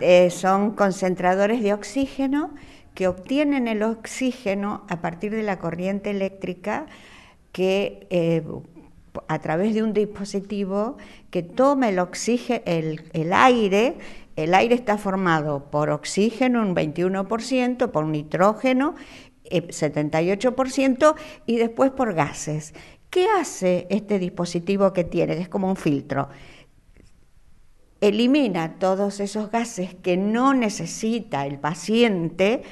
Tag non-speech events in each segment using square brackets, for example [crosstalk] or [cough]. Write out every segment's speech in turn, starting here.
Eh, son concentradores de oxígeno que obtienen el oxígeno a partir de la corriente eléctrica que eh, a través de un dispositivo que toma el oxígeno, el, aire, el aire está formado por oxígeno un 21%, por nitrógeno 78% eh, y después por gases. ¿Qué hace este dispositivo que tiene? Es como un filtro elimina todos esos gases que no necesita el paciente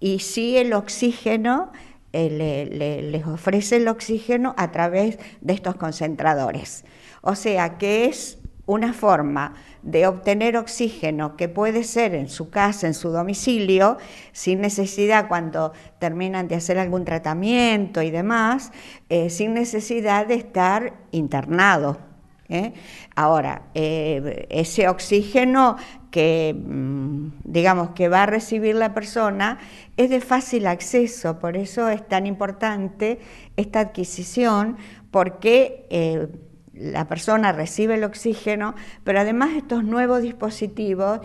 y sí el oxígeno, eh, les ofrece el oxígeno a través de estos concentradores. O sea que es una forma de obtener oxígeno que puede ser en su casa, en su domicilio, sin necesidad cuando terminan de hacer algún tratamiento y demás, eh, sin necesidad de estar internado. ¿eh? Ahora, eh, ese oxígeno que, mm, digamos, que va a recibir la persona es de fácil acceso, por eso es tan importante esta adquisición, porque... Eh, la persona recibe el oxígeno, pero además estos nuevos dispositivos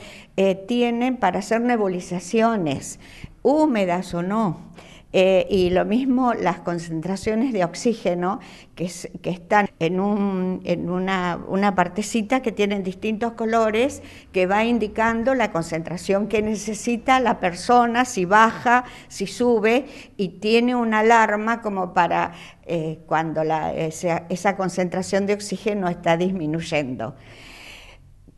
tienen para hacer nebulizaciones, húmedas o no, eh, y lo mismo las concentraciones de oxígeno que, están en, una, partecita que tienen distintos colores que va indicando la concentración que necesita la persona, si baja, si sube, y tiene una alarma como para eh, cuando esa concentración de oxígeno está disminuyendo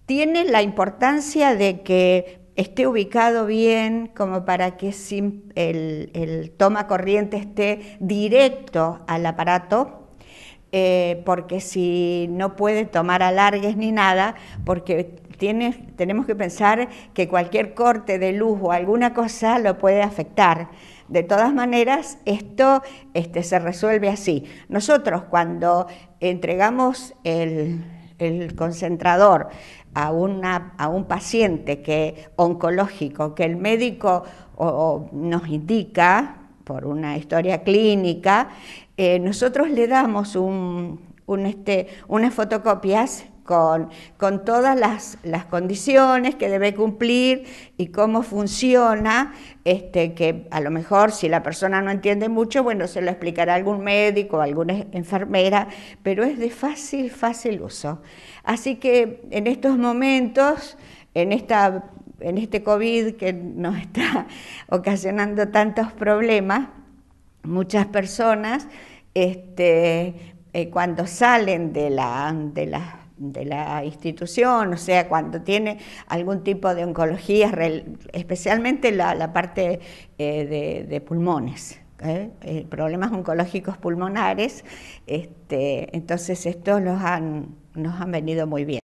tiene la importancia de que esté ubicado bien como para que el, toma corriente esté directo al aparato, eh, porque si no puede tomar alargues ni nada, porque tenemos que pensar que cualquier corte de luz o alguna cosa lo puede afectar. De todas maneras, esto este, se resuelve así. Nosotros cuando entregamos el concentrador a, una, a un paciente que, oncológico que el médico nos indica por una historia clínica, eh, nosotros le damos un, este, unas fotocopias con, todas las, condiciones que debe cumplir y cómo funciona, este, que a lo mejor si la persona no entiende mucho, bueno, se lo explicará algún médico, alguna enfermera, pero es de fácil, fácil uso. Así que en estos momentos, en esta en este COVID que nos está [laughs] ocasionando tantos problemas, muchas personas este, eh, cuando salen de, la, de las de la institución, o sea, cuando tiene algún tipo de oncología, especialmente la, parte eh, de, pulmones, ¿eh? Eh, problemas oncológicos pulmonares, este, entonces estos nos han venido muy bien.